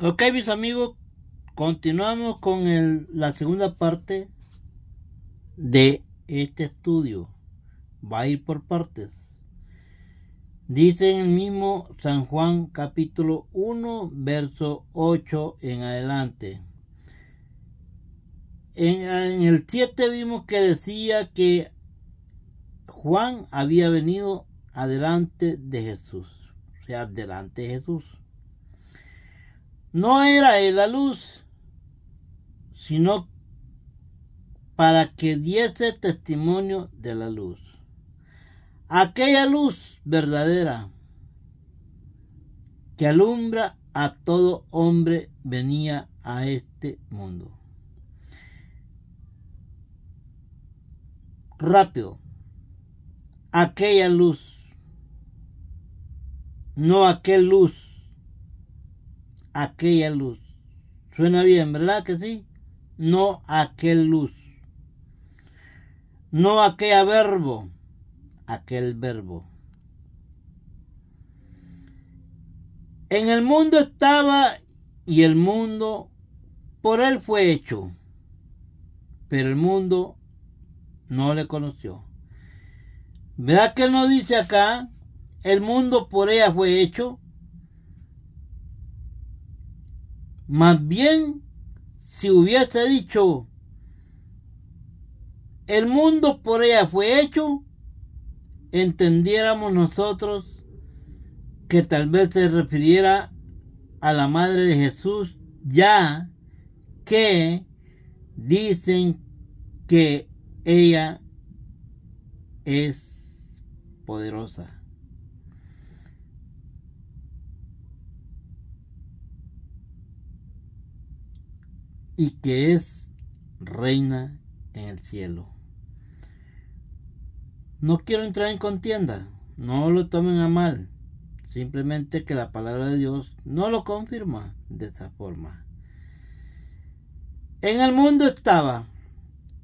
Ok, mis amigos, continuamos con la segunda parte de este estudio. Va a ir por partes. Dice en el mismo San Juan capítulo 1, verso 8 en adelante. En, el 7 vimos que decía que Juan había venido adelante de Jesús, o sea, adelante de Jesús. No era él la luz, sino para que diese testimonio de la luz. Aquella luz verdadera que alumbra a todo hombre venía a este mundo. Rápido, aquella luz, no aquel luz aquella luz. Suena bien, ¿verdad que sí? No aquel luz. No aquella verbo, aquel verbo. En el mundo estaba y el mundo por él fue hecho, pero el mundo no le conoció. ¿Verdad que no dice acá? El mundo por ella fue hecho, Más bien, si hubiese dicho, el mundo por ella fue hecho, entendiéramos nosotros que tal vez se refiriera a la Madre de Jesús, ya que dicen que ella es poderosa. y que es reina en el cielo. No quiero entrar en contienda, no lo tomen a mal, simplemente que la palabra de Dios no lo confirma de esta forma. En el mundo estaba,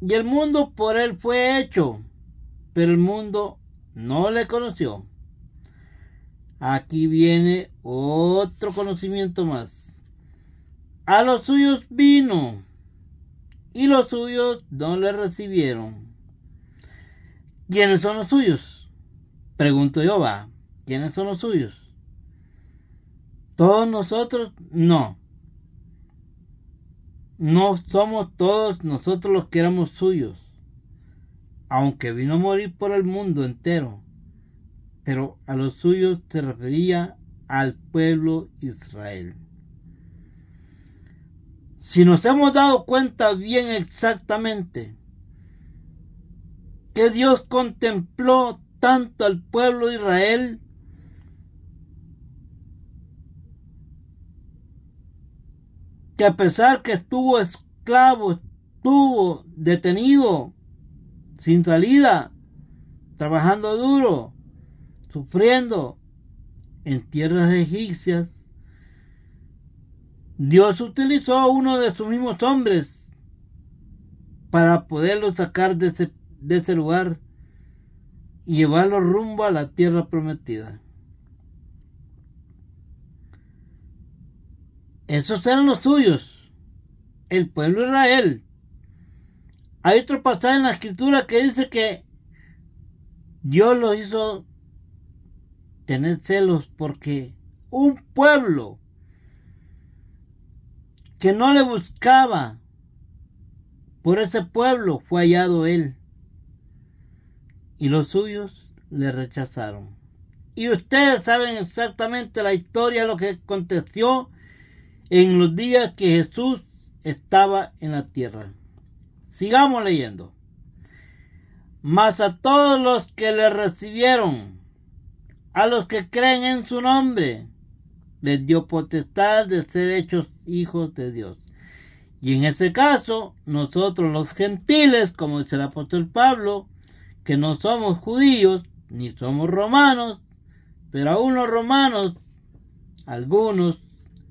y el mundo por él fue hecho, pero el mundo no le conoció. Aquí viene otro conocimiento más a los suyos vino y los suyos no le recibieron. ¿Quiénes son los suyos? Preguntó Jehová. ¿Quiénes son los suyos? Todos nosotros no. No somos todos nosotros los que éramos suyos. Aunque vino a morir por el mundo entero. Pero a los suyos se refería al pueblo Israel. Si nos hemos dado cuenta bien exactamente que Dios contempló tanto al pueblo de Israel que a pesar que estuvo esclavo, estuvo detenido, sin salida, trabajando duro, sufriendo en tierras egipcias, Dios utilizó a uno de sus mismos hombres para poderlo sacar de ese, lugar y llevarlo rumbo a la tierra prometida. Esos eran los suyos, el pueblo de Israel. Hay otro pasaje en la escritura que dice que Dios los hizo tener celos porque un pueblo que no le buscaba. Por ese pueblo fue hallado él. Y los suyos le rechazaron. Y ustedes saben exactamente la historia, lo que aconteció en los días que Jesús estaba en la tierra. Sigamos leyendo. Mas a todos los que le recibieron, a los que creen en su nombre, les dio potestad de ser hechos hijos de Dios. Y en ese caso, nosotros los gentiles, como dice el apóstol Pablo, que no somos judíos, ni somos romanos, pero aún los romanos, algunos,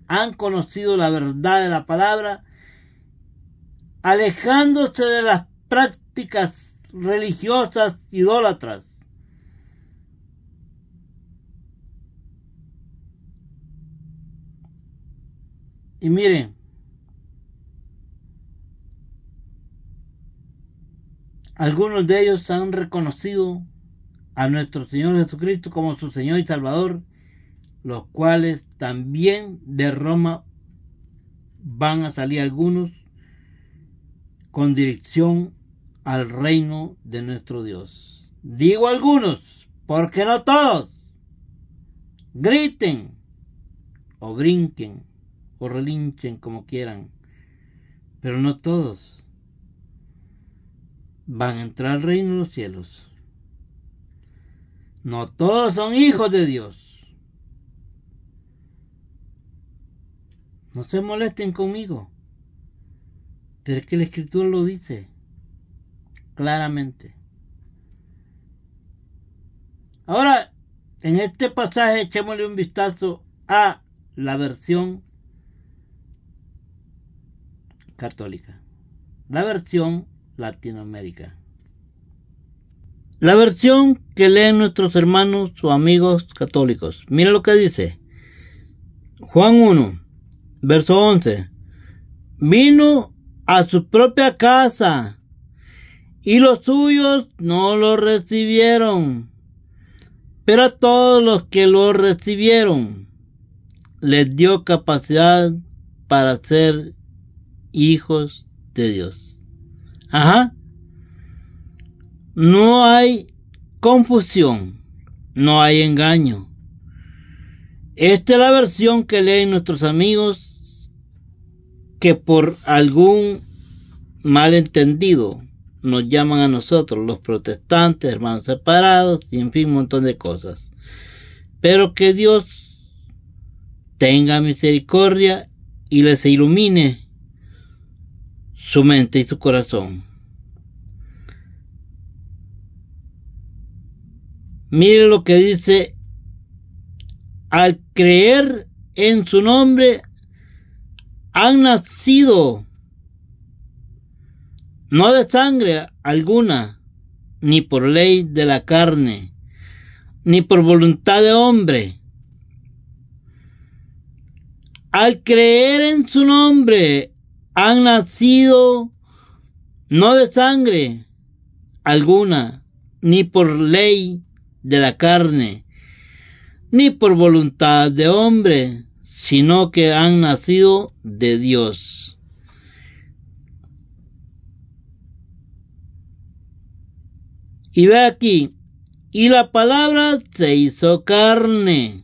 han conocido la verdad de la palabra, alejándose de las prácticas religiosas idólatras Y miren, algunos de ellos han reconocido a nuestro Señor Jesucristo como su Señor y Salvador, los cuales también de Roma van a salir algunos con dirección al reino de nuestro Dios. Digo algunos, porque no todos. Griten o brinquen o relinchen como quieran, pero no todos van a entrar al reino de los cielos. No todos son hijos de Dios. No se molesten conmigo, pero es que la escritura lo dice claramente. Ahora, en este pasaje echémosle un vistazo a la versión católica. La versión Latinoamérica. La versión que leen nuestros hermanos o amigos católicos. Mira lo que dice. Juan 1, verso 11. Vino a su propia casa y los suyos no lo recibieron. Pero a todos los que lo recibieron les dio capacidad para ser hijos de Dios. Ajá. No hay confusión, no hay engaño. Esta es la versión que leen nuestros amigos que por algún malentendido nos llaman a nosotros, los protestantes, hermanos separados, y en fin, un montón de cosas. Pero que Dios tenga misericordia y les ilumine su mente y su corazón. Mire lo que dice, al creer en su nombre, han nacido, no de sangre alguna, ni por ley de la carne, ni por voluntad de hombre. Al creer en su nombre, han nacido no de sangre alguna, ni por ley de la carne, ni por voluntad de hombre, sino que han nacido de Dios. Y ve aquí, y la palabra se hizo carne,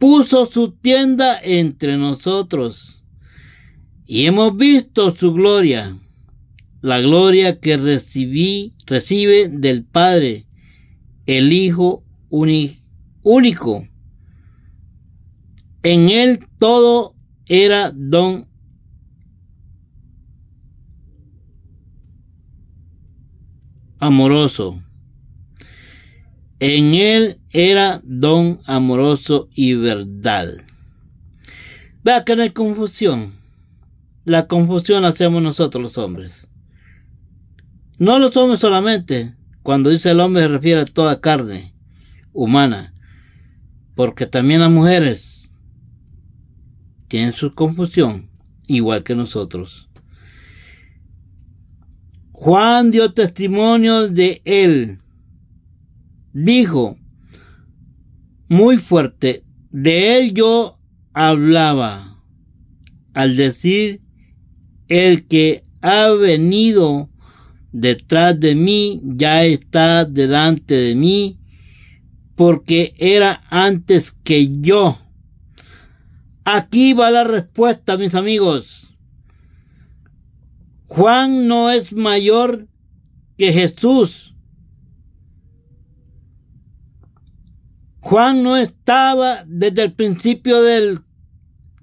puso su tienda entre nosotros y hemos visto su gloria, la gloria que recibí, recibe del Padre, el Hijo único. En él todo era don amoroso. En él era don amoroso y verdad. Vea que no hay confusión la confusión hacemos nosotros los hombres. No los hombres solamente, cuando dice el hombre se refiere a toda carne humana, porque también las mujeres tienen su confusión, igual que nosotros. Juan dio testimonio de él. Dijo, muy fuerte, de él yo hablaba al decir el que ha venido detrás de mí ya está delante de mí, porque era antes que yo. Aquí va la respuesta, mis amigos. Juan no es mayor que Jesús. Juan no estaba desde el principio del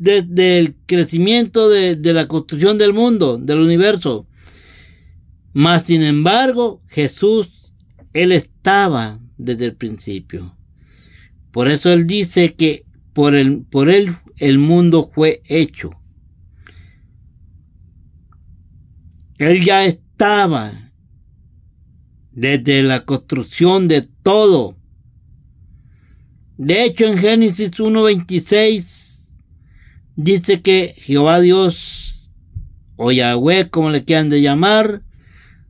desde el crecimiento de, la construcción del mundo, del universo. Mas, sin embargo, Jesús, Él estaba desde el principio. Por eso Él dice que por, por Él el mundo fue hecho. Él ya estaba desde la construcción de todo. De hecho, en Génesis 1.26 dice que Jehová Dios, o Yahweh, como le quieran de llamar,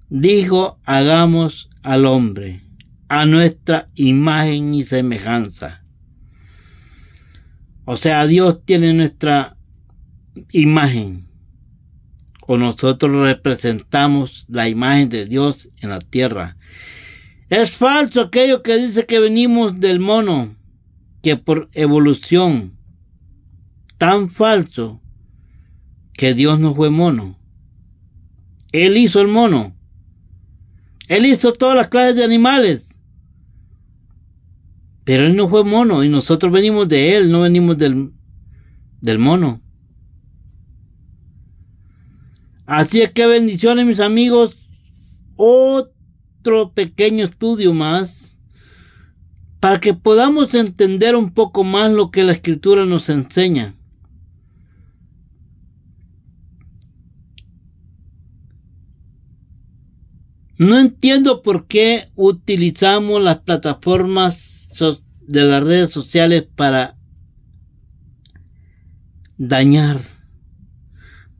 dijo, hagamos al hombre, a nuestra imagen y semejanza. O sea, Dios tiene nuestra imagen, o nosotros representamos la imagen de Dios en la tierra. Es falso aquello que dice que venimos del mono, que por evolución tan falso que Dios no fue mono. Él hizo el mono. Él hizo todas las clases de animales. Pero Él no fue mono y nosotros venimos de Él, no venimos del, del mono. Así es que bendiciones mis amigos. Otro pequeño estudio más para que podamos entender un poco más lo que la escritura nos enseña. No entiendo por qué utilizamos las plataformas de las redes sociales para dañar.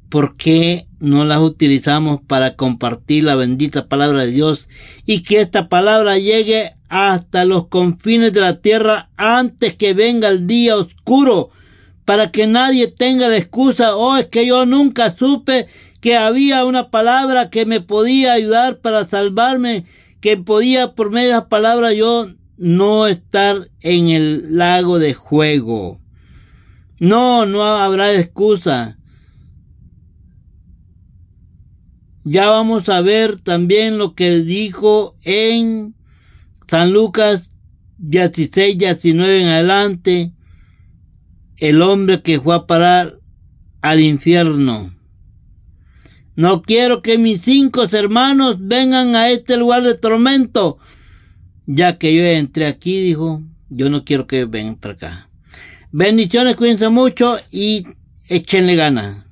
¿Por qué no las utilizamos para compartir la bendita palabra de Dios y que esta palabra llegue hasta los confines de la tierra antes que venga el día oscuro? Para que nadie tenga la excusa, oh, es que yo nunca supe que había una palabra que me podía ayudar para salvarme, que podía por medio de esa palabra yo no estar en el lago de juego. No, no habrá excusa. Ya vamos a ver también lo que dijo en San Lucas 16, 19 en adelante, el hombre que fue a parar al infierno. No quiero que mis cinco hermanos vengan a este lugar de tormento. Ya que yo entré aquí, dijo, yo no quiero que vengan para acá. Bendiciones, cuídense mucho y echenle ganas.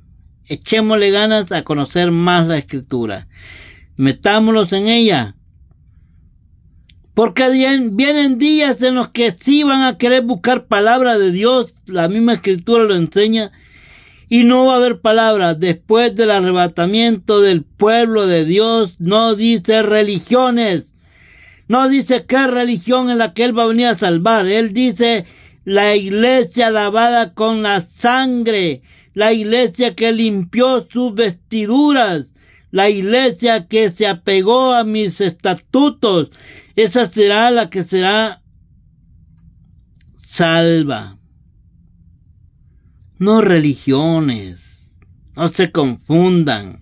Echémosle ganas a conocer más la escritura. Metámonos en ella. Porque vienen días en los que sí van a querer buscar palabra de Dios. La misma escritura lo enseña y no va a haber palabras después del arrebatamiento del pueblo de Dios. No dice religiones. No dice qué religión en la que Él va a venir a salvar. Él dice la iglesia lavada con la sangre. La iglesia que limpió sus vestiduras. La iglesia que se apegó a mis estatutos. Esa será la que será salva no religiones. No se confundan.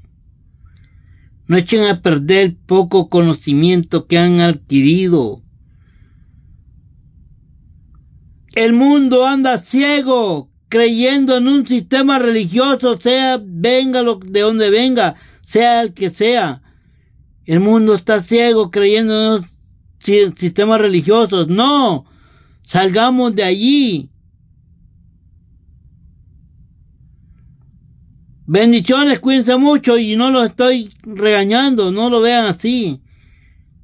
No echen a perder poco conocimiento que han adquirido. El mundo anda ciego, creyendo en un sistema religioso, sea venga lo, de donde venga, sea el que sea. El mundo está ciego, creyendo en un sistemas religiosos. No, salgamos de allí. Bendiciones, cuídense mucho y no los estoy regañando, no lo vean así.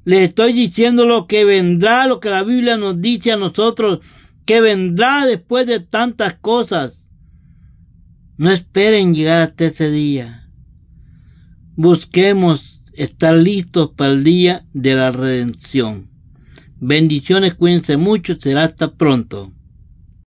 Les estoy diciendo lo que vendrá, lo que la Biblia nos dice a nosotros, que vendrá después de tantas cosas. No esperen llegar hasta ese día. Busquemos estar listos para el día de la redención. Bendiciones, cuídense mucho, será hasta pronto.